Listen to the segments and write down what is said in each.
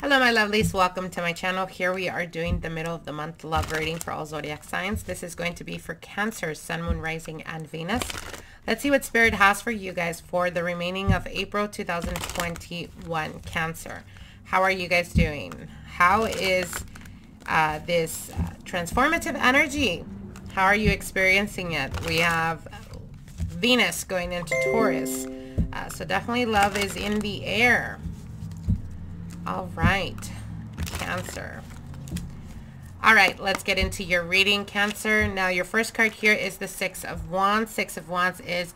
Hello my lovelies, welcome to my channel. Here we are doing the middle of the month love reading for all zodiac signs. This is going to be for Cancer, Sun, Moon, Rising, and Venus. Let's see what Spirit has for you guys for the remaining of April 2021, Cancer. How are you guys doing? How is uh, this uh, transformative energy? How are you experiencing it? We have Venus going into Taurus. Uh, so definitely love is in the air all right, Cancer. All right, let's get into your reading, Cancer. Now, your first card here is the Six of Wands. Six of Wands is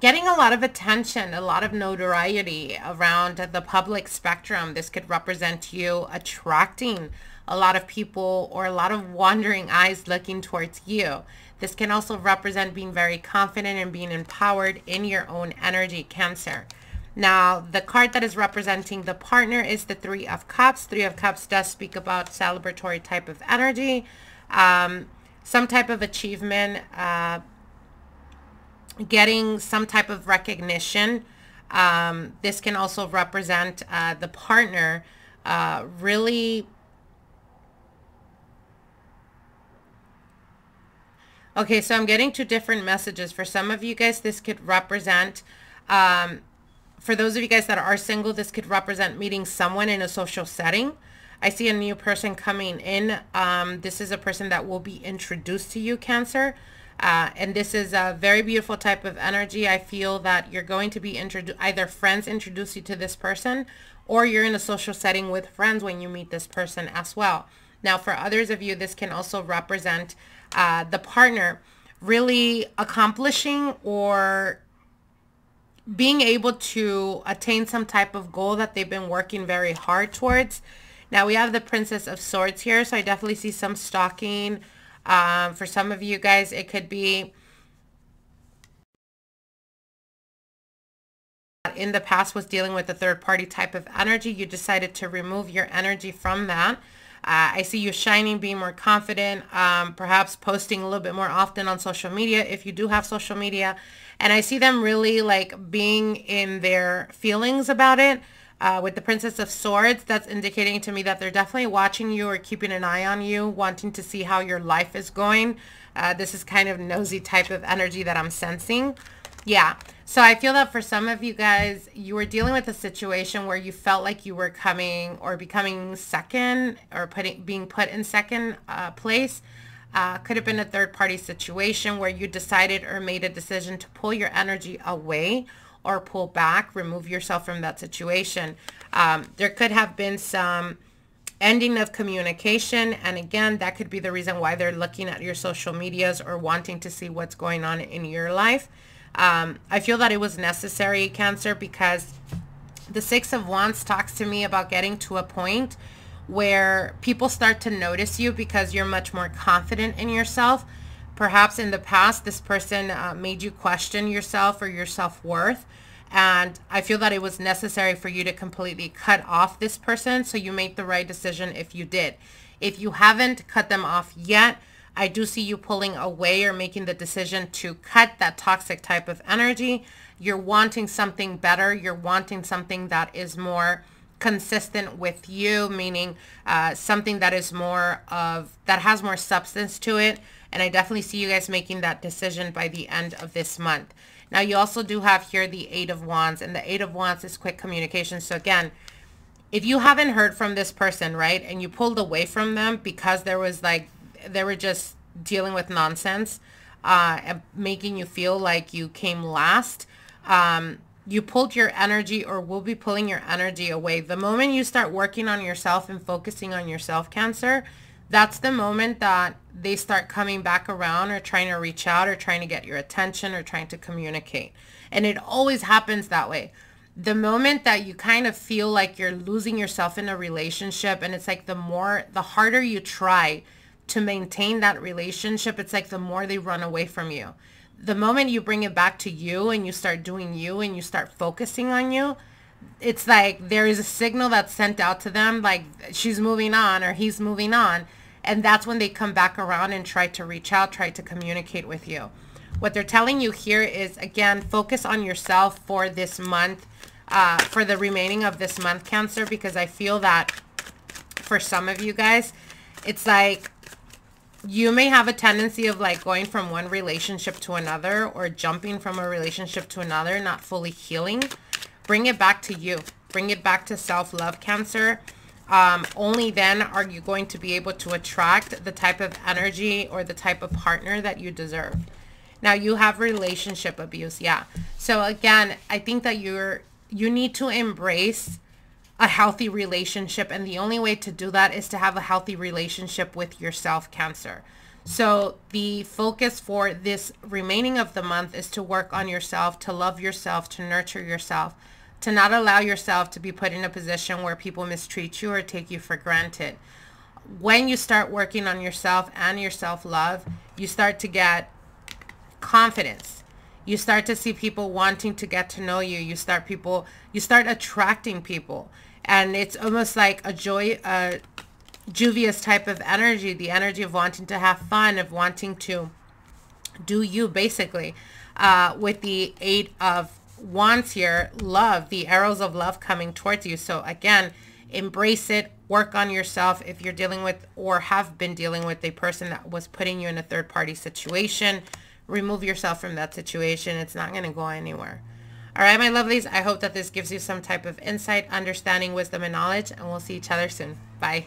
getting a lot of attention, a lot of notoriety around the public spectrum. This could represent you attracting a lot of people or a lot of wandering eyes looking towards you. This can also represent being very confident and being empowered in your own energy, Cancer. Now, the card that is representing the partner is the Three of Cups. Three of Cups does speak about celebratory type of energy, um, some type of achievement, uh, getting some type of recognition. Um, this can also represent uh, the partner uh, really Okay, so I'm getting two different messages. For some of you guys, this could represent um, for those of you guys that are single, this could represent meeting someone in a social setting. I see a new person coming in. Um, this is a person that will be introduced to you, Cancer. Uh, and this is a very beautiful type of energy. I feel that you're going to be introduced, either friends introduce you to this person or you're in a social setting with friends when you meet this person as well. Now, for others of you, this can also represent uh, the partner really accomplishing or being able to attain some type of goal that they've been working very hard towards. Now we have the Princess of Swords here, so I definitely see some stalking. Um, for some of you guys, it could be in the past was dealing with a third party type of energy. You decided to remove your energy from that. Uh, I see you shining, being more confident, um, perhaps posting a little bit more often on social media if you do have social media. And I see them really like being in their feelings about it. Uh, with the Princess of Swords, that's indicating to me that they're definitely watching you or keeping an eye on you, wanting to see how your life is going. Uh, this is kind of nosy type of energy that I'm sensing. Yeah. So I feel that for some of you guys, you were dealing with a situation where you felt like you were coming or becoming second or putting being put in second uh, place. Uh, could have been a third party situation where you decided or made a decision to pull your energy away or pull back, remove yourself from that situation. Um, there could have been some ending of communication. And again, that could be the reason why they're looking at your social medias or wanting to see what's going on in your life. Um, I feel that it was necessary, Cancer, because the Six of Wands talks to me about getting to a point where people start to notice you because you're much more confident in yourself. Perhaps in the past, this person uh, made you question yourself or your self-worth. And I feel that it was necessary for you to completely cut off this person. So you made the right decision if you did. If you haven't cut them off yet, I do see you pulling away or making the decision to cut that toxic type of energy. You're wanting something better. You're wanting something that is more consistent with you, meaning uh, something that is more of, that has more substance to it. And I definitely see you guys making that decision by the end of this month. Now you also do have here the Eight of Wands and the Eight of Wands is quick communication. So again, if you haven't heard from this person, right, and you pulled away from them because there was like they were just dealing with nonsense uh, and making you feel like you came last. Um, you pulled your energy or will be pulling your energy away. The moment you start working on yourself and focusing on yourself, Cancer, that's the moment that they start coming back around or trying to reach out or trying to get your attention or trying to communicate. And it always happens that way. The moment that you kind of feel like you're losing yourself in a relationship and it's like the more, the harder you try, to maintain that relationship, it's like the more they run away from you. The moment you bring it back to you and you start doing you and you start focusing on you, it's like there is a signal that's sent out to them like she's moving on or he's moving on. And that's when they come back around and try to reach out, try to communicate with you. What they're telling you here is, again, focus on yourself for this month, uh, for the remaining of this month, Cancer, because I feel that for some of you guys, it's like you may have a tendency of like going from one relationship to another or jumping from a relationship to another, not fully healing. Bring it back to you. Bring it back to self-love cancer. Um, only then are you going to be able to attract the type of energy or the type of partner that you deserve. Now you have relationship abuse. Yeah. So again, I think that you're, you need to embrace a healthy relationship. And the only way to do that is to have a healthy relationship with yourself, Cancer. So the focus for this remaining of the month is to work on yourself, to love yourself, to nurture yourself, to not allow yourself to be put in a position where people mistreat you or take you for granted. When you start working on yourself and your self-love, you start to get confidence. You start to see people wanting to get to know you. You start people, you start attracting people and it's almost like a joy, a juvious type of energy, the energy of wanting to have fun, of wanting to do you basically, uh, with the eight of wands here, love, the arrows of love coming towards you. So again, embrace it, work on yourself if you're dealing with or have been dealing with a person that was putting you in a third party situation. Remove yourself from that situation. It's not going to go anywhere. All right, my lovelies, I hope that this gives you some type of insight, understanding, wisdom, and knowledge, and we'll see each other soon. Bye.